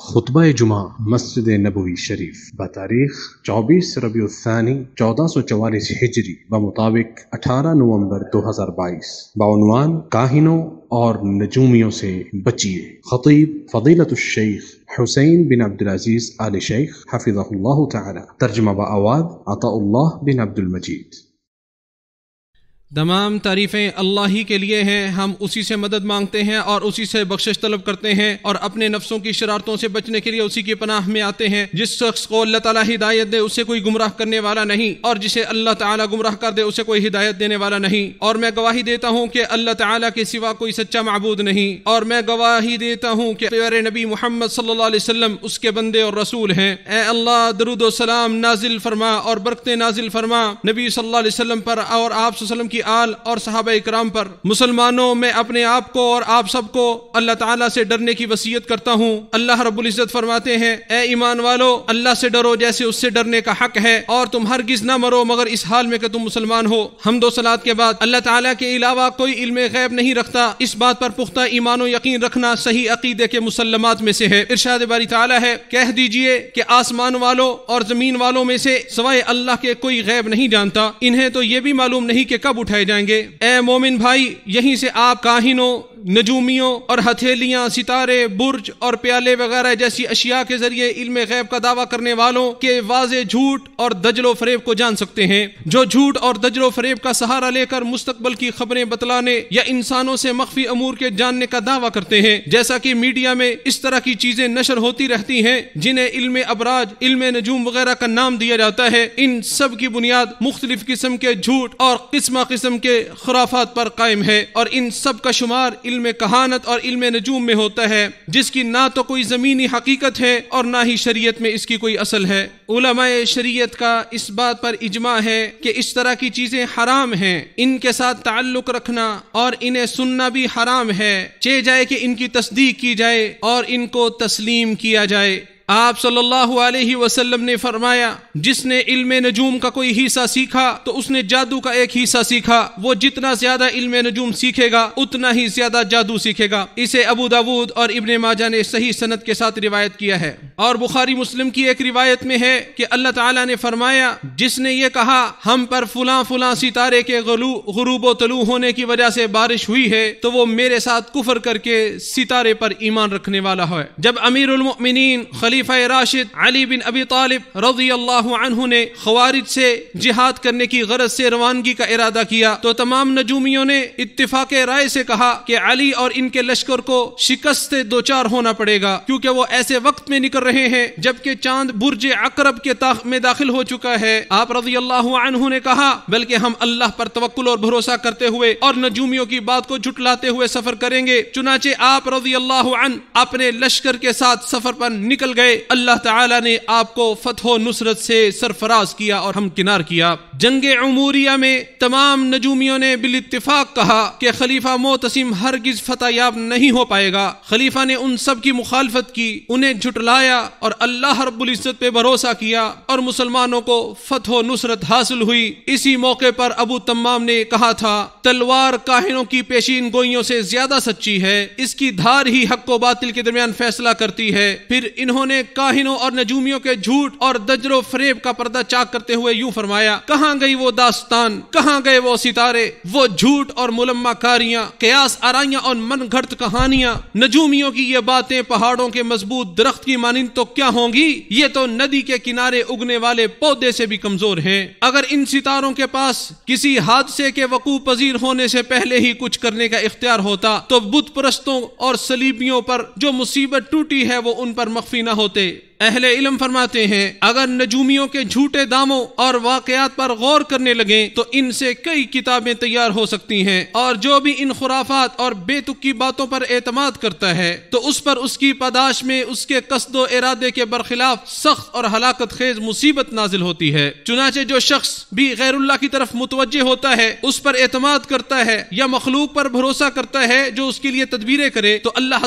खुतब जुमा मस्जिद नबवी शरीफ बतारीख चौबीस रबी उसानी चौदह सौ चवालीस हिजरी बमुताबिक अठारह नवंबर दो हज़ार बाईस बानवान काहिनों और नजूमियों से बचिए खतीब फजीलत शेख हुसैन बिन अब्दुलज़ीज़ आल शेख हफिज़ल्ला तर्जमा आवाज़ अताउल्लाह बिन अब्दुल मजीद तमाम तारीफ़ें अल्लाह ही के लिए हैं हम उसी से मदद मांगते हैं और उसी से बख्शिश तलब करते हैं और अपने नफ्सों की शरारतों से बचने के लिए उसी की पनाह में आते हैं जिस शख्स को अल्लाह ताला हिदायत दे उसे कोई गुमराह करने वाला नहीं और जिसे अल्लाह ताला गुमराह कर दे उसे कोई हिदायत देने वाला नहीं और मैं गवाही देता हूँ कि अल्लाह ताला के सिवा कोई सच्चा मबूद नहीं और मैं गवाही देता हूँ कि प्यारे नबी मोहम्मद सल्लाम उसके बंदे और रसूल हैं ए अल्लाह सलाम नाजिल फरमा और बरकते नाजिल फरमा नबी सल्ला पर और आप की की आल और साहब इक्राम पर मुसलमानों में अपने आप को और आप सबको अल्लाह तला से डरने की वसीयत करता हूँ अल्लाह रब्बुल इज़्ज़त फरमाते हैं ए ईमान वालो अल्लाह से डरो जैसे उससे डरने का हक है और तुम हर गिज न मरो मगर इस हाल में तुम मुसलमान हो हम दो सलाद के बाद अल्लाह तला के अलावा कोई इल्म गैब नहीं रखता इस बात पर पुख्ता ईमानो यकीन रखना सही अकीदे के मुसलमात में से है इर्शाद बारी ताला है कह दीजिए कि आसमान वालों और जमीन वालों में से सवाए अल्लाह के कोई गैब नहीं जानता इन्हें तो ये भी मालूम नहीं की कब उठ उठाए जाएंगे ए मोमिन भाई यहीं से आप काहिनों नजूमियों और हथेलियां सितारे बुर्ज और प्याले वगैरह जैसी अशिया के जरिए इल्म गैब का दावा करने वालों के वाज झूठ और दजलो फरेब को जान सकते हैं जो झूठ और दजलो फरेब का सहारा लेकर मुस्तकबल की खबरें बतलाने या इंसानों से मख्फी अमूर के जानने का दावा करते हैं जैसा की मीडिया में इस तरह की चीजें नशर होती रहती है जिन्हें इल्म अबराज इल्म नजूम वगैरह का नाम दिया जाता है इन सब की बुनियाद मुख्तलिफ किस्म के झूठ और किस्म किस्म के खुराफात पर कायम है और इन सब का शुमार इल्म कहानत और इल्म नजूम में होता है जिसकी ना तो कोई ज़मीनी हकीकत है और ना ही शरीयत में इसकी कोई असल है उलमाए शरीयत का इस बात पर इजमा है कि इस तरह की चीज़ें हराम हैं इनके साथ ताल्लुक़ रखना और इन्हें सुनना भी हराम है चे जाए कि इनकी तस्दीक की जाए और इनको तस्लीम किया जाए आप सल्लल्लाहु अलैहि वसल्लम ने फरमाया जिसने इल्म नजूम का कोई हिस्सा सीखा तो उसने जादू का एक हिस्सा सीखा वो जितना ज्यादा इल्म नजूम सीखेगा उतना ही ज्यादा जादू सीखेगा इसे अबू दाऊद और इबन माजा ने सही सनत के साथ रिवायत किया है और बुखारी मुस्लिम की एक रिवायत में है कि अल्लाह ताला ने फरमाया जिसने ये कहा हम पर फुला फुला सितारे के गरूब तलू होने की वजह से बारिश हुई है तो वो मेरे साथ कुफर करके सितारे पर ईमान रखने वाला है जब अमीर खली खलीफा राशिद अली बिन अबी तालिब रजी अल्लाह ने खवारिज से जिहाद करने की गरज से रवानगी का इरादा किया तो तमाम नजूमियों ने इतफाक राय से कहा कि अली और इनके लश्कर को शिकस्त से दो चार होना पड़ेगा क्योंकि वो ऐसे वक्त में निकल रहे हैं जबकि चांद बुर्ज अकरब के ताख में दाखिल हो चुका है आप रजी अल्लाह ने कहा बल्कि हम अल्लाह पर तवक्ल और भरोसा करते हुए और नजूमियों की बात को झुटलाते हुए सफर करेंगे चुनाचे आप रजी अल्लाह अपने लश्कर के साथ सफर पर निकल गए अल्लाह ताला ने आपको फतहो नुसरत से सरफराज किया और किनार किया जंग उमूरिया में तमाम नजूमियों ने बिल इतफाक कहा कि खलीफा मोतसिम हर हरगिज फतेब नहीं हो पाएगा खलीफा ने उन सब की मुखालफत की उन्हें जुटलाया और अल्लाह रबुल्ज़त पे भरोसा किया और मुसलमानों को फतह नुसरत हासिल हुई इसी मौके पर अबू तमाम ने कहा था तलवार काहिनों की पेशीन गोइयों से ज्यादा सच्ची है इसकी धार ही हक को बातिल के दरमियान फैसला करती है फिर इन्होंने काहिनों और नजूमियों के झूठ और दजरो फरेब का पर्दा चाक करते हुए यूं फरमाया कहाँ गई वो दास्तान कहाँ गए वो सितारे वो झूठ और मुलम्मा कारियां कयास आराइयां और मन घट कहानियाँ नजूमियों की ये बातें पहाड़ों के मजबूत दरख्त की मानिंद तो क्या होंगी ये तो नदी के किनारे उगने उगने वाले पौधे से भी कमजोर है अगर इन सितारों के पास किसी हादसे के वकू पजीर होने से पहले ही कुछ करने का इख्तियार होता तो बुत परस्तों और सलीबियों पर जो मुसीबत टूटी है वो उन पर मख्फी ना होते अहले इलम फरमाते हैं अगर नजूमियों के झूठे दामों और वाकयात पर गौर करने लगे तो इनसे कई किताबें तैयार हो सकती हैं और जो भी इन खुराफात और बेतुकी बातों पर एतमाद करता है तो उस पर उसकी पदाश में उसके कस्दो इरादे के बरखिलाफ सख्त और हलाकत खेज मुसीबत नाजिल होती है चुनाचे जो शख्स भी गैरुल्ला की तरफ मुतवजह होता है उस पर एतमाद करता है या मखलूक पर भरोसा करता है जो उसके लिए तदबीरें करे तो अल्लाह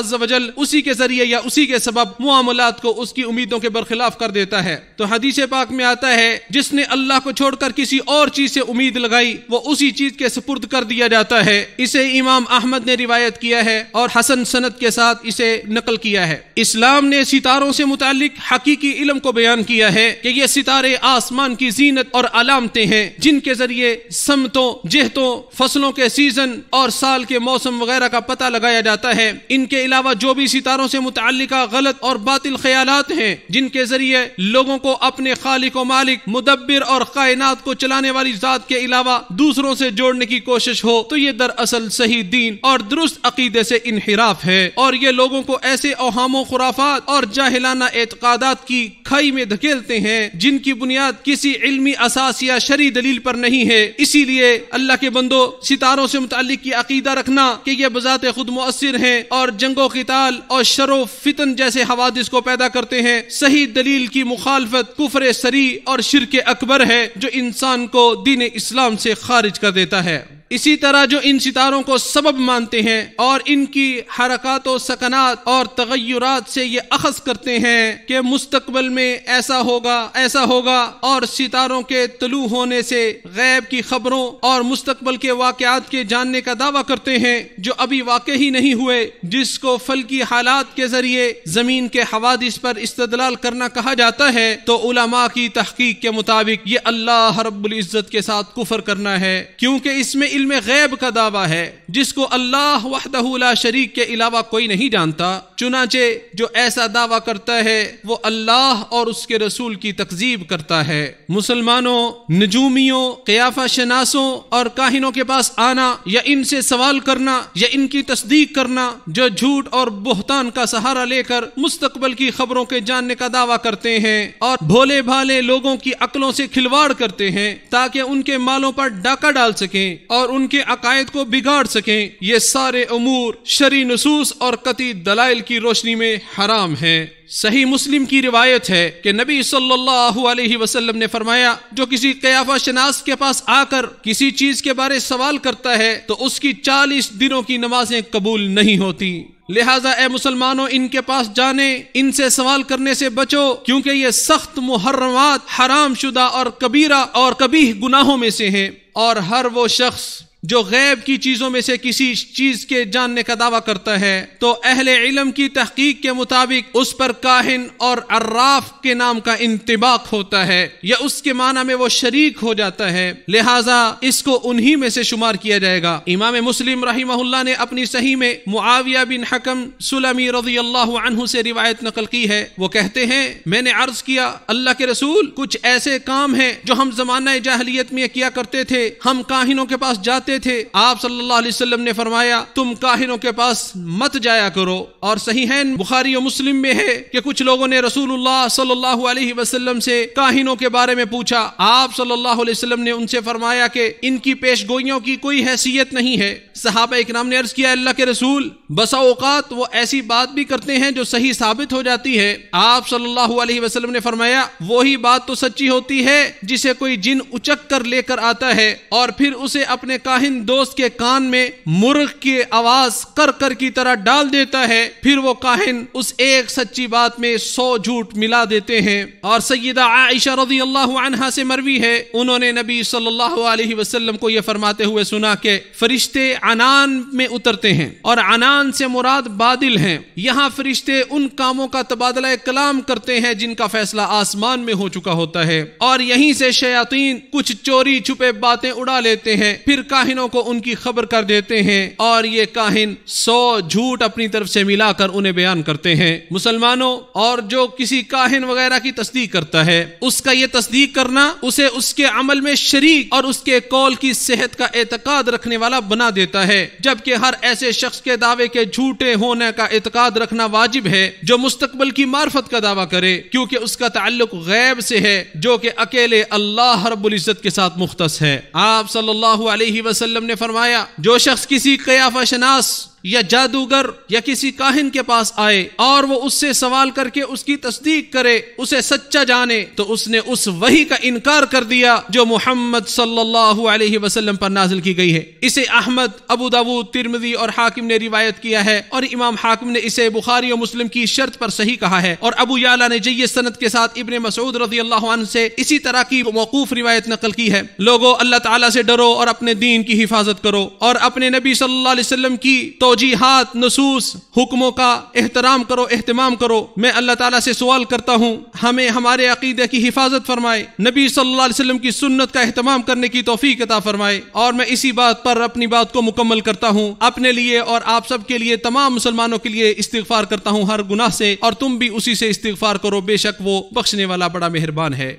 उसी के जरिए या उसी के सबब मामला को उसकी उम्मीद तोहहीदों के बरखिलाफ कर देता है तो हदीस पाक में आता है जिसने अल्लाह को छोड़कर किसी और चीज से उम्मीद लगाई वो उसी चीज के सुपुर्द कर दिया जाता है इसे इमाम अहमद ने रिवायत किया है और हसन सनत के साथ इसे नकल किया है इस्लाम ने सितारों से मुतालिक हकीकी इलम को बयान किया है की ये सितारे आसमान की जीनत और अलामते हैं जिनके जरिए समतों जहतों फसलों के सीजन और साल के मौसम वगैरह का पता लगाया जाता है इनके अलावा जो भी सितारों से मुतल गलत और बातिल ख्याल है हैं जिनके जरिए लोगों को अपने खालिक और मालिक मुदब्बिर और कायनात को चलाने वाली जात के अलावा दूसरों से जोड़ने की कोशिश हो तो ये दरअसल सही दीन और दुरुस्त अकीदे से इनहराफ है और ये लोगों को ऐसे अहमो खुराफात और जाहिलाना एतकादात की खाई में धकेलते हैं जिनकी बुनियाद किसी इलमी असास या शरी दलील पर नहीं है इसीलिए अल्लाह के बंदो सितारों से मुतालिक की अकीदा रखना कि यह बजाते खुद मुसर हैं और जंगो किताल और शरो फितन जैसे हवादिस को पैदा करते हैं सही दलील की मुखालफत कुफर सरी और शिर के अकबर है जो इंसान को दीन इस्लाम से खारिज कर देता है इसी तरह जो इन सितारों को सबब मानते हैं और इनकी हरकत सकनात और तगैरत से ये अखज करते हैं कि मुस्तकबल में ऐसा होगा ऐसा होगा और सितारों के तलु होने से गैब की खबरों और मुस्तकबल के वाकत के जानने का दावा करते हैं जो अभी वाक़ ही नहीं हुए जिसको फल की हालात के जरिए जमीन के हवादिस पर इस्तलाल करना कहा जाता है तो उलमा की तहकीक के मुताबिक ये अल्लाह रब्ज़त के साथ कुफर करना है क्योंकि इसमें इल्म गैब का दावा है जिसको अल्लाह वहदहूला शरीक के अलावा कोई नहीं जानता चुनाचे जो ऐसा दावा करता है वो अल्लाह और उसके रसूल की तकजीब करता है मुसलमानों नजूमियों कयाफा शनासों और काहिनों के पास आना या इनसे सवाल करना या इनकी तस्दीक करना जो झूठ और बोहतान का सहारा लेकर मुस्तकबल की खबरों के जानने का दावा करते हैं और भोले भाले लोगों की अकलों से खिलवाड़ करते हैं ताकि उनके मालों पर डाका डाल सकें और उनके अकायद को बिगाड़ सकें ये सारे अमूर शरी नसूस और कति दलाइल की की रोशनी में हराम है सही मुस्लिम की रिवायत है कि नबी सल्लल्लाहु अलैहि वसल्लम ने फरमाया जो किसी कयाफा शनास के पास आकर किसी चीज के बारे सवाल करता है तो उसकी चालीस दिनों की नमाजें कबूल नहीं होती लिहाजा ए मुसलमानों इनके पास जाने इनसे सवाल करने से बचो क्योंकि ये सख्त मुहर्रमात हराम शुदा और कबीरा और कबीह गुनाहों में से हैं और हर वो शख्स जो गैब की चीज़ों में से किसी चीज़ के जानने का दावा करता है तो अहल इलम की तहकीक के मुताबिक उस पर काहिन और अर्राफ के नाम का इंतबाक होता है या उसके माना में वो शरीक हो जाता है लिहाजा इसको उन्हीं में से शुमार किया जाएगा इमाम मुस्लिम रहीमहुल्ला ने अपनी सही में मुआविया बिन हकम सुलमी रजी अल्लाह से रिवायत नकल की है वो कहते हैं मैंने अर्ज किया अल्लाह के रसूल कुछ ऐसे काम है जो हम जमाना जाहलीत में किया करते थे हम काहिनों के पास जाते करते थे आप सल्लल्लाहु अलैहि वसल्लम ने फरमाया तुम काहिनों के पास मत जाया करो और सही है बुखारी और मुस्लिम में है कि कुछ लोगों ने रसूलुल्लाह सल्लल्लाहु अलैहि वसल्लम से काहिनों के बारे में पूछा आप सल्लल्लाहु अलैहि वसल्लम ने उनसे फरमाया कि इनकी पेश गोइयों की कोई हैसियत नहीं है सहाबा इकराम ने अर्ज किया अल्लाह के रसूल बसा औकात वो ऐसी बात भी करते हैं जो सही साबित हो जाती है आप सल्लल्लाहु अलैहि वसल्लम ने फरमाया वही बात तो सच्ची होती है जिसे कोई जिन उचक कर लेकर आता है और फिर उसे अपने काहे काहिन दोस्त के कान में मुर्ख की आवाज कर कर की तरह डाल देता है फिर वो काहिन उस एक सच्ची बात में सौ झूठ मिला देते हैं और सैदा आयशा रजी अल्लाह से मरवी है उन्होंने नबी सल्लल्लाहु अलैहि वसल्लम को यह फरमाते हुए सुना के फरिश्ते अनान में उतरते हैं और अनान से मुराद बादल हैं यहाँ फरिश्ते उन कामों का तबादला कलाम करते हैं जिनका फैसला आसमान में हो चुका होता है और यहीं से शयातीन कुछ चोरी छुपे बातें उड़ा लेते हैं फिर काहिन काहिनों को उनकी खबर कर देते हैं और ये काहिन सौ झूठ अपनी तरफ से मिलाकर उन्हें बयान करते हैं मुसलमानों और जो किसी काहिन वगैरह की तस्दीक करता है उसका ये तस्दीक करना उसे उसके अमल में शरीक और उसके कौल की सेहत का एतकाद रखने वाला बना देता है जबकि हर ऐसे शख्स के दावे के झूठे होने का एतकाद रखना वाजिब है जो मुस्तकबल की मार्फत का दावा करे क्योंकि उसका ताल्लुक गैब से है जो कि अकेले अल्लाह इज्जत के साथ मुख्त है आप सल्लल्लाहु अलैहि वसल्लम वसल्लम ने फरमाया जो शख्स किसी कयाफा शनास या जादूगर या किसी काहिन के पास आए और वो उससे सवाल करके उसकी तस्दीक करे उसे सच्चा जाने तो उसने उस वही का इनकार कर दिया जो मोहम्मद सल्लल्लाहु अलैहि वसल्लम पर नाजिल की गई है इसे अहमद अबू दाऊद तिरमदी और हाकिम ने रिवायत किया है और इमाम हाकिम ने इसे बुखारी और मुस्लिम की शर्त पर सही कहा है और अबू याला ने जय सनत के साथ इबन मसूद रजी अल्लाह से इसी तरह की मौकूफ रिवायत नकल की है लोगो अल्लाह तला से डरो और अपने दीन की हिफाजत करो और अपने नबी सल्लल्लाहु अलैहि वसल्लम की तो तोजीहात नसूस हुक्मों का एहतराम करो एहतमाम करो मैं अल्लाह ताला से सवाल करता हूँ हमें हमारे अकीदे की हिफाजत फरमाए नबी सल्लल्लाहु अलैहि वसल्लम की सुन्नत का एहतमाम करने की तोफ़ी अता फरमाए और मैं इसी बात पर अपनी बात को मुकम्मल करता हूँ अपने लिए और आप सबके लिए तमाम मुसलमानों के लिए इस्तफार करता हूँ हर गुनाह से और तुम भी उसी से इस्तफार करो बेशक वो बख्शने वाला बड़ा मेहरबान है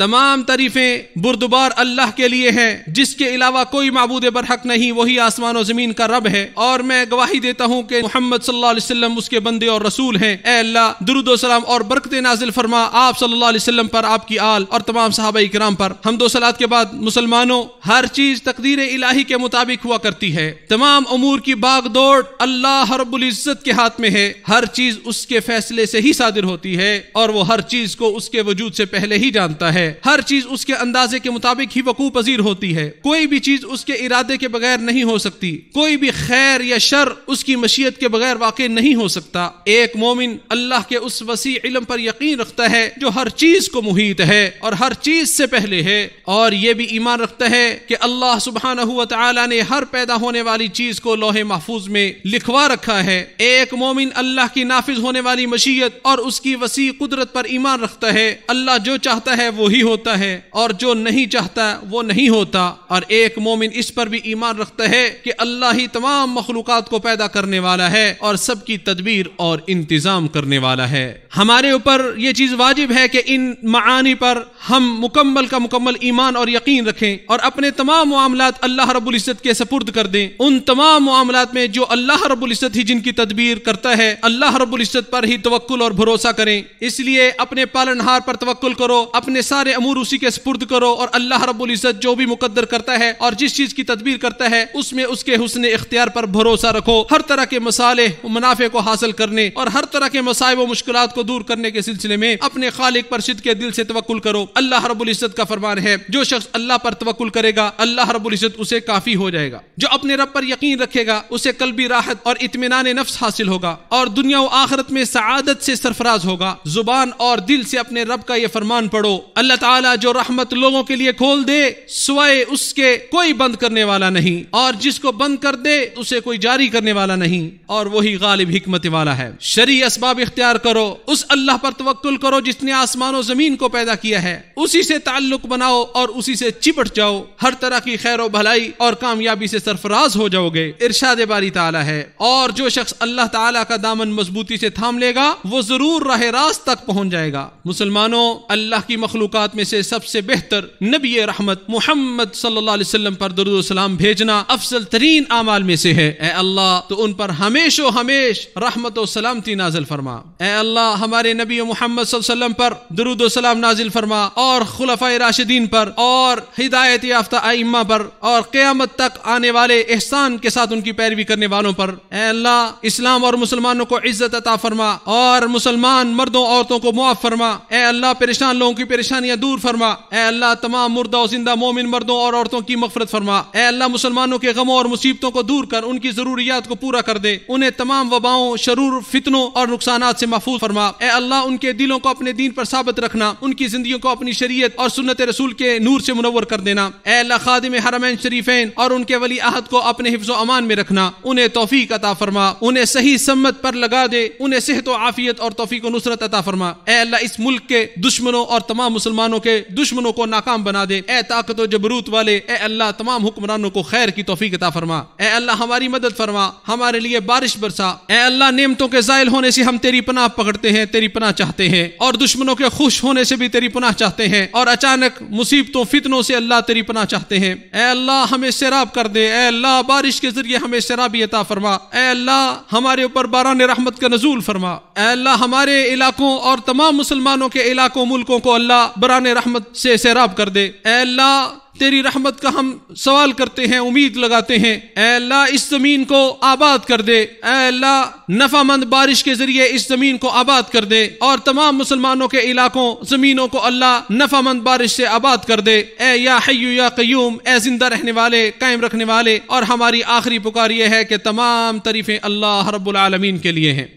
तमाम तारीफ़ें बुरदबार अल्लाह के लिए हैं जिसके अलावा कोई मबूद बरहक नहीं वही आसमान और ज़मीन का रब है और मैं गवाही देता हूँ कि मोहम्मद सल्लाम उसके बंदे और रसूल हैं अल्लाह दुरुदोसलाम और बरकत नाजिल फरमा आप सल्लाम पर आपकी आल और तमाम साहबा कराम पर हम दो सलाद के बाद मुसलमानों हर चीज़ तकदीर इलाही के मुताबिक हुआ करती है तमाम अमूर की बाग दौड़ अल्लाह रबुल्ज़त के हाथ में है हर चीज़ उसके फैसले से ही सादिर होती है और वो हर चीज़ को उसके वजूद से पहले ही जानता है हर चीज उसके अंदाजे के मुताबिक ही वकूफ पजीर होती है कोई भी चीज उसके इरादे के बगैर नहीं हो सकती कोई भी खैर या शर उसकी मशीयत के बगैर वाक़ नहीं हो सकता एक मोमिन अल्लाह के उस वसी इलम पर यकीन रखता है जो हर चीज को मुहित है और हर चीज से पहले है और ये भी ईमान रखता है कि अल्लाह सुबहाना तला ने हर पैदा होने वाली चीज को लोहे महफूज में लिखवा रखा है एक मोमिन अल्लाह की नाफिज होने वाली मशीयत और उसकी वसी कुदरत पर ईमान रखता है अल्लाह जो चाहता है वो ही भी होता है और जो नहीं चाहता वो नहीं होता और एक मोमिन इस पर भी ईमान रखता है कि अल्लाह ही तमाम मखलूक को पैदा करने वाला है और सबकी तदबीर और इंतज़ाम करने वाला है हमारे ऊपर ये चीज़ वाजिब है कि इन मानी पर हम मुकम्मल का मुकम्मल ईमान और यकीन रखें और अपने तमाम मामला अल्लाह रबुल्ज़त के सपुर्द कर दें उन तमाम मामला में जो अल्लाह रबुल्ज़त ही जिनकी तदबीर करता है अल्लाह रबुल्ज़त पर ही तवक्ल और भरोसा करें इसलिए अपने पालनहार पर तवक्ल करो अपने साथ सारे अमूर उसी के स्पुर्द करो और अल्लाह रब्बुल इज़्ज़त जो भी मुकद्दर करता है और जिस चीज की तदबीर करता है उसमें उसके हुसन इख्तियार पर भरोसा रखो हर तरह के मसाले मुनाफे को हासिल करने और हर तरह के मसायब व मुश्किल को दूर करने के सिलसिले में अपने खालिक पर शिद के दिल से तवक्ल करो अल्लाह रबुल इज़्ज़त का फरमान है जो शख्स अल्लाह पर तवक्ल करेगा अल्लाह रबुल इज़्ज़त उसे काफी हो जाएगा जो अपने रब पर यकीन रखेगा उसे कल भी राहत और इतमान नफ्स हासिल होगा और दुनिया व आखरत में सआदत से सरफराज होगा जुबान और दिल से अपने रब का ये फरमान पढ़ो अल्लाह अल्लाह ताला जो रहमत लोगों के लिए खोल दे सिवाय उसके कोई बंद करने वाला नहीं और जिसको बंद कर दे उसे कोई जारी करने वाला नहीं और वही गालिब हमत वाला है शरी इसबाब इख्तियार करो उस अल्लाह पर तवक्ल करो जिसने आसमानों जमीन को पैदा किया है उसी से ताल्लुक बनाओ और उसी से चिपट जाओ हर तरह की खैर भलाई और कामयाबी से सरफराज हो जाओगे इरशाद बारी ताला है और जो शख्स अल्लाह ताला का दामन मजबूती से थाम लेगा वो जरूर राह रास्त तक पहुंच जाएगा मुसलमानों अल्लाह की मखलूक तबलीगात में से सबसे बेहतर नबी रहमत मोहम्मद सल्लाम पर दरुदोसलाम भेजना अफजल तरीन आमाल में से है ए अल्लाह तो उन पर हमेशो हमेश रहमत सलामती नाजिल फरमा ए अल्लाह हमारे नबी मोहम्मद पर दरुदोसलाम नाजिल फरमा और खुलफा राशिदीन पर और हिदायत याफ्ता आईमा पर और क़्यामत तक आने वाले एहसान के साथ उनकी पैरवी करने वालों पर ए अल्लाह इस्लाम और मुसलमानों को इज्जत अता फरमा और मुसलमान मर्दों औरतों को मुआफ़ फरमा ए अल्लाह परेशान लोगों की परेशानी परेशानियां दूर फरमा ए अल्लाह तमाम मुर्दा और जिंदा मोमिन मर्दों और औरतों की मफफरत फरमा ए अल्लाह मुसलमानों के गमों और मुसीबतों को दूर कर उनकी जरूरियात को पूरा कर दे उन्हें तमाम वबाओं शरूर फितनों और नुकसान से महफूज फरमा ए अल्लाह उनके दिलों को अपने दीन पर साबित रखना उनकी जिंदगी को अपनी शरीयत और सुन्नत रसूल के नूर से मुनवर कर देना ए अल्लाह खादिम हरमैन शरीफेन और उनके वली आहद को अपने हिफ्ज अमान में रखना उन्हें तोफीक अता फरमा उन्हें सही सम्मत पर लगा दे उन्हें सेहत आफियत और तोफीक नुसरत अता फरमा ए अल्लाह इस मुल्क के दुश्मनों और तमाम मुसलमान मुसलमानों के दुश्मनों को नाकाम बना दे ए ताकत जबरूत वाले ए अल्लाह तमाम हुक्मरानों को खैर की तोफीकता अता फरमा ए अल्लाह हमारी मदद फरमा हमारे लिए बारिश बरसा ए अल्लाह नेमतों के ज़ायल होने से हम तेरी पनाह पकड़ते हैं तेरी पनाह चाहते हैं और दुश्मनों के खुश होने से भी तेरी पनाह चाहते हैं और अचानक मुसीबतों फितनों से अल्लाह तेरी पनाह चाहते हैं ए अल्लाह हमें शराब कर दे ए अल्लाह बारिश के जरिए हमें शराबी अता फरमा ए अल्लाह हमारे ऊपर बारान रहमत का नजूल फरमा ए अल्लाह हमारे इलाकों और तमाम मुसलमानों के इलाकों मुल्कों को अल्लाह कुरान रहमत से सैराब कर दे अल्लाह तेरी रहमत का हम सवाल करते हैं उम्मीद लगाते हैं अल्लाह इस जमीन को आबाद कर दे अल्लाह नफामंद बारिश के जरिए इस जमीन को आबाद कर दे और तमाम मुसलमानों के इलाकों जमीनों को अल्लाह नफामंद बारिश से आबाद कर दे ए या हयू या कयूम ए जिंदा रहने वाले कायम रखने वाले और हमारी आखिरी पुकार ये है कि तमाम तरीफे अल्लाह आलमीन के लिए हैं